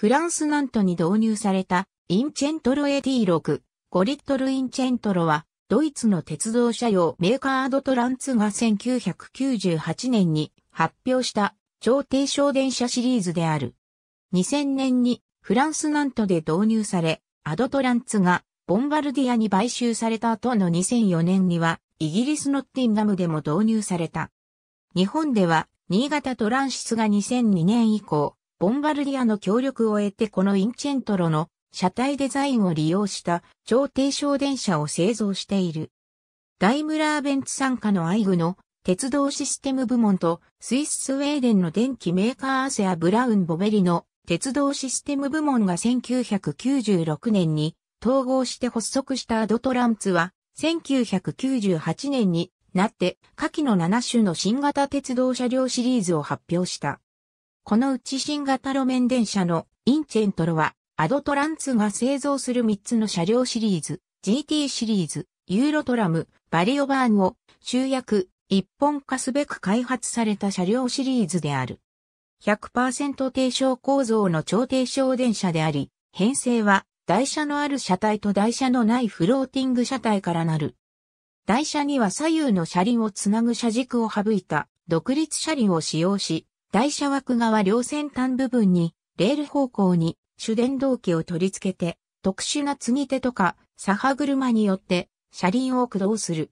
フランスナントに導入されたインチェントロ AT6、5リットルインチェントロは、ドイツの鉄道車用メーカーアドトランツが1998年に発表した超低床電車シリーズである。2000年にフランスナントで導入され、アドトランツがボンバルディアに買収された後の2004年には、イギリスノッティンガムでも導入された。日本では、新潟トランシスが2002年以降、ボンバルディアの協力を得てこのインチェントロの車体デザインを利用した超低床電車を製造している。ダイムラーベンツ参加のアイグの鉄道システム部門とスイススウェーデンの電気メーカーアセア・ブラウン・ボベリの鉄道システム部門が1996年に統合して発足したアドトランツは1998年になって下記の7種の新型鉄道車両シリーズを発表した。このうち新型路面電車のインチェントロは、アドトランツが製造する3つの車両シリーズ、GT シリーズ、ユーロトラム、バリオバーンを集約、一本化すべく開発された車両シリーズである。100%低床構造の超低床電車であり、編成は台車のある車体と台車のないフローティング車体からなる。台車には左右の車輪をつなぐ車軸を省いた独立車輪を使用し、台車枠側両先端部分に、レール方向に主電動機を取り付けて、特殊な継ぎ手とか、左波車によって、車輪を駆動する。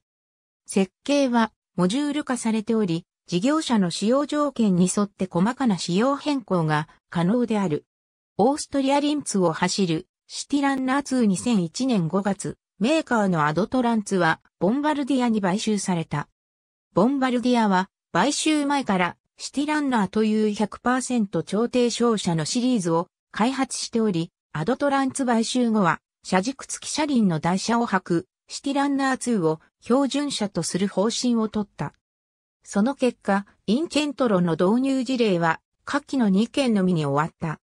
設計は、モジュール化されており、事業者の使用条件に沿って細かな仕様変更が可能である。オーストリアリンツを走る、シティランナー2 2001年5月、メーカーのアドトランツは、ボンバルディアに買収された。ボンバルディアは、買収前からシティランナーという100%超低商社のシリーズを開発しており、アドトランツ買収後は、車軸付き車輪の台車を履く、シティランナー2を標準車とする方針を取った。その結果、インケントロの導入事例は、下記の2件のみに終わった。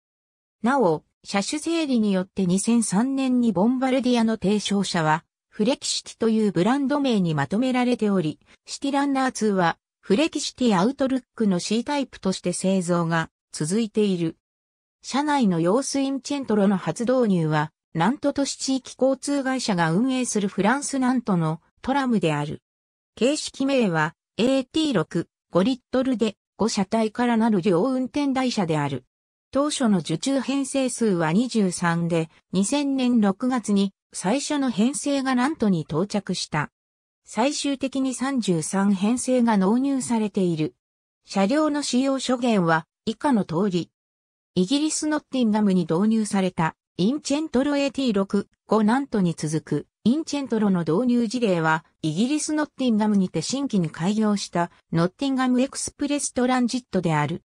なお、車種整理によって2003年にボンバルディアの提唱者は、フレキシティというブランド名にまとめられており、シティランナー2はフレキシティアウトルックの C タイプとして製造が続いている。社内の用水インチェントロの初導入は、ナント都市地域交通会社が運営するフランスナントのトラムである。形式名は AT6 5リットルで5車体からなる両運転台車である。当初の受注編成数は23で、2000年6月に最初の編成がナントに到着した。最終的に33編成が納入されている。車両の使用諸言は以下の通り。イギリスノッティンガムに導入されたインチェントロ AT6、5ナントに続くインチェントロの導入事例はイギリスノッティンガムにて新規に開業したノッティンガムエクスプレストランジットである。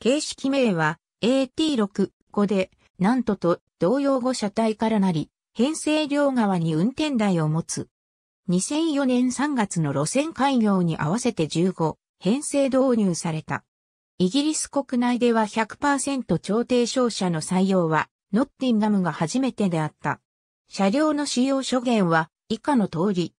形式名は AT6、5でナントと同様5車体からなり、編成両側に運転台を持つ。2004年3月の路線開業に合わせて15編成導入された。イギリス国内では100%調停商社の採用はノッティンガムが初めてであった。車両の使用諸言は以下の通り。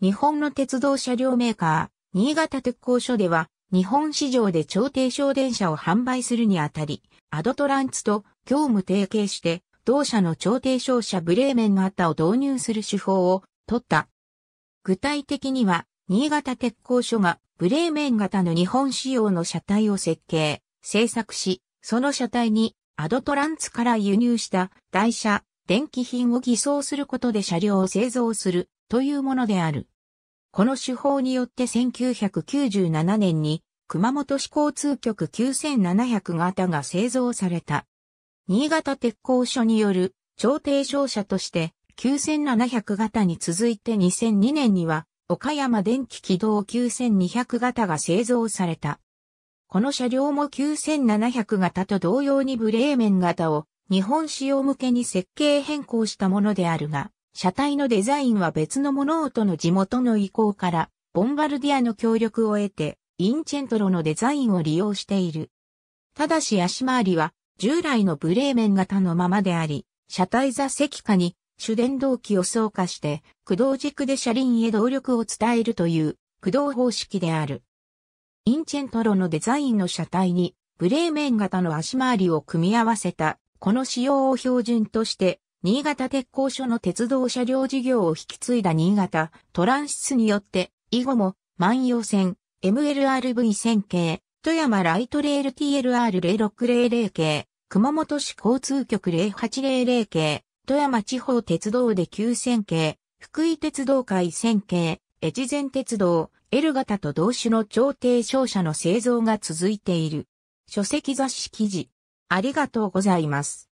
日本の鉄道車両メーカー、新潟鉄工所では日本市場で調停商電車を販売するにあたり、アドトランツと業務提携して同社の調停商社ブレーメンのアタを導入する手法を取った。具体的には、新潟鉄工所がブレーメン型の日本仕様の車体を設計、製作し、その車体にアドトランツから輸入した台車、電気品を偽装することで車両を製造するというものである。この手法によって1997年に熊本市交通局9700型が製造された。新潟鉄工所による調停商社として9700型に続いて2002年には、岡山電気軌道9200型が製造された。この車両も9700型と同様にブレーメン型を日本仕様向けに設計変更したものであるが、車体のデザインは別のものとの地元の意向から、ボンバルディアの協力を得て、インチェントロのデザインを利用している。ただし足回りは従来のブレーメン型のままであり、車体座席下に主電動機を装化して、駆動軸で車輪へ動力を伝えるという駆動方式である。インチェントロのデザインの車体に、ブレーメン型の足回りを組み合わせた、この仕様を標準として、新潟鉄工所の鉄道車両事業を引き継いだ新潟トランシスによって、以後も万葉線、MLRV1000 系、富山ライトレール TLR0600 系、熊本市交通局0800系、富山地方鉄道で9000系、福井鉄道会1000系、越前鉄道、L 型と同種の調停商社の製造が続いている。書籍雑誌記事。ありがとうございます。